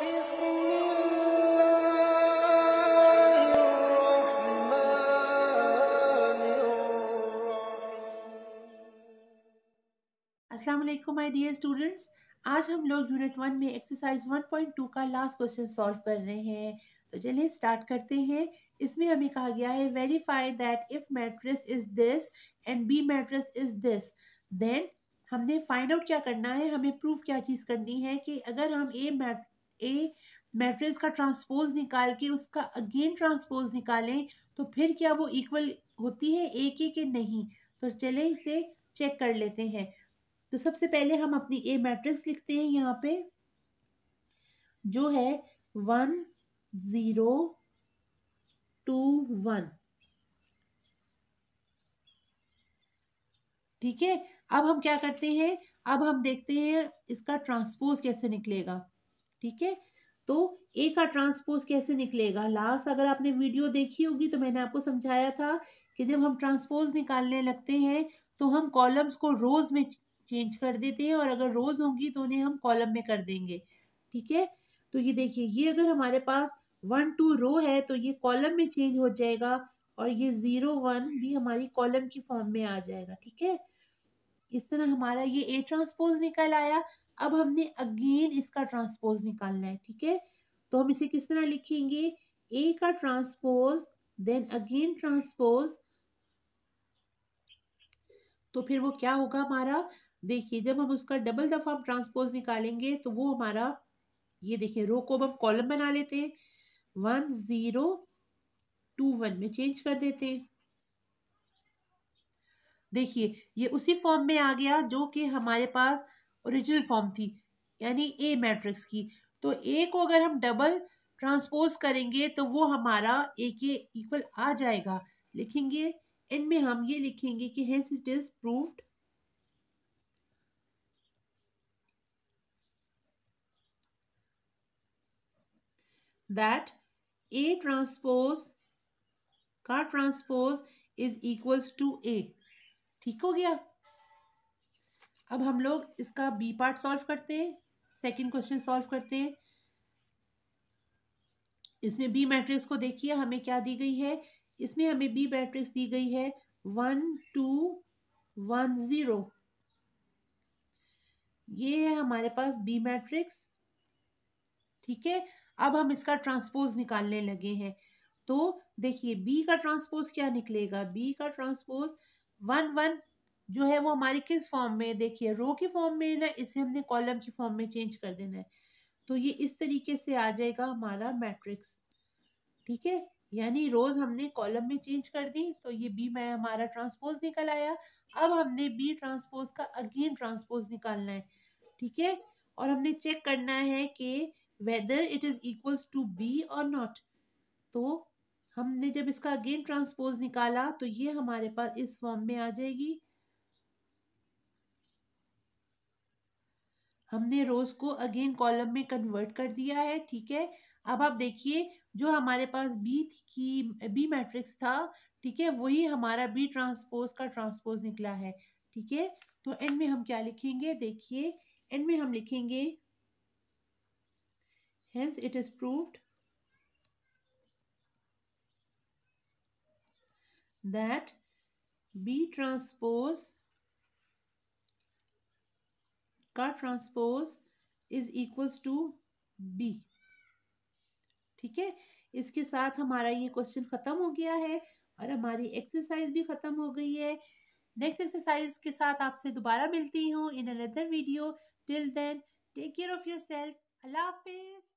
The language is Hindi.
असलम माई डियर स्टूडेंट्स आज हम लोग यूनिट वन में एक्सरसाइज 1.2 का लास्ट क्वेश्चन सॉल्व कर रहे हैं तो चलिए स्टार्ट करते हैं इसमें हमें कहा गया है verify that if matrix is this and B matrix is this then हमने फाइंड आउट क्या करना है हमें प्रूफ क्या चीज़ करनी है कि अगर हम ए ए मैट्रिक्स का ट्रांसपोज निकाल के उसका अगेन ट्रांसपोज निकालें तो फिर क्या वो इक्वल होती है ए के कि नहीं तो चले इसे चेक कर लेते हैं तो सबसे पहले हम अपनी ए मैट्रिक्स लिखते हैं यहाँ पे जो है वन ज़ीरो टू वन ठीक है अब हम क्या करते हैं अब हम देखते हैं इसका ट्रांसपोज कैसे निकलेगा ठीक है तो ए का ट्रांसपोज कैसे निकलेगा लास्ट अगर आपने वीडियो देखी होगी तो मैंने आपको समझाया था कि जब हम ट्रांसपोज निकालने लगते हैं तो हम कॉलम्स को रोज में चेंज कर देते हैं और अगर रोज होंगी तो उन्हें हम कॉलम में कर देंगे ठीक है तो ये देखिए ये अगर हमारे पास वन टू रो है तो ये कॉलम में चेंज हो जाएगा और ये जीरो वन भी हमारी कॉलम की फॉर्म में आ जाएगा ठीक है इस तरह हमारा ये ए ट्रांसपोज निकल आया अब हमने अगेन इसका ट्रांसपोज निकालना है ठीक है तो हम इसे किस तरह लिखेंगे ए का ट्रांसपोज देन अगेन ट्रांसपोज तो फिर वो क्या होगा हमारा देखिए जब हम उसका डबल दफा हम ट्रांसपोज निकालेंगे तो वो हमारा ये देखिए रो को हम कॉलम बना लेते हैं वन जीरो टू वन में चेंज कर देते हैं देखिए ये उसी फॉर्म में आ गया जो कि हमारे पास ओरिजिनल फॉर्म थी यानी ए मैट्रिक्स की तो ए को अगर हम डबल ट्रांसपोज करेंगे तो वो हमारा ए के इक्वल आ जाएगा लिखेंगे एंड में हम ये लिखेंगे कि hence it is proved that A transpose का transpose is equals to A ठीक हो गया अब हम लोग इसका बी पार्ट सॉल्व करते हैं सेकंड क्वेश्चन सॉल्व करते हैं इसमें बी मैट्रिक्स को देखिए हमें क्या दी गई है इसमें हमें बी मैट्रिक्स दी गई है वन टू वन ज़ीरो ये है हमारे पास बी मैट्रिक्स ठीक है अब हम इसका ट्रांसपोज निकालने लगे हैं तो देखिए बी का ट्रांसपोज क्या निकलेगा बी का ट्रांसपोज वन वन जो है वो हमारी किस फॉर्म में देखिए रो की फॉर्म में ना इसे हमने कॉलम की फॉर्म में चेंज कर देना है तो ये इस तरीके से आ जाएगा हमारा मैट्रिक्स ठीक है यानी रोज हमने कॉलम में चेंज कर दी तो ये बी मैं हमारा ट्रांसपोज निकल आया अब हमने बी ट्रांसपोज का अगेन ट्रांसपोज निकालना है ठीक है और हमने चेक करना है कि whether it is equals to B और नॉट तो हमने जब इसका अगेन ट्रांसपोज निकाला तो ये हमारे पास इस फॉर्म में आ जाएगी हमने रोज को अगेन कॉलम में कन्वर्ट कर दिया है ठीक है अब आप देखिए जो हमारे पास बी की बी मैट्रिक्स था ठीक है वही हमारा बी ट्रांसपोज का ट्रांसपोज निकला है ठीक है तो एंड में हम क्या लिखेंगे देखिए एंड में हम लिखेंगे hence it is proved that B transpose का transpose is equals to B ठीक है इसके साथ हमारा ये क्वेश्चन खत्म हो गया है और हमारी एक्सरसाइज भी खत्म हो गई है नेक्स्ट एक्सरसाइज के साथ आपसे दोबारा मिलती हूँ in another video till then take care of yourself अल्लाह हाफिज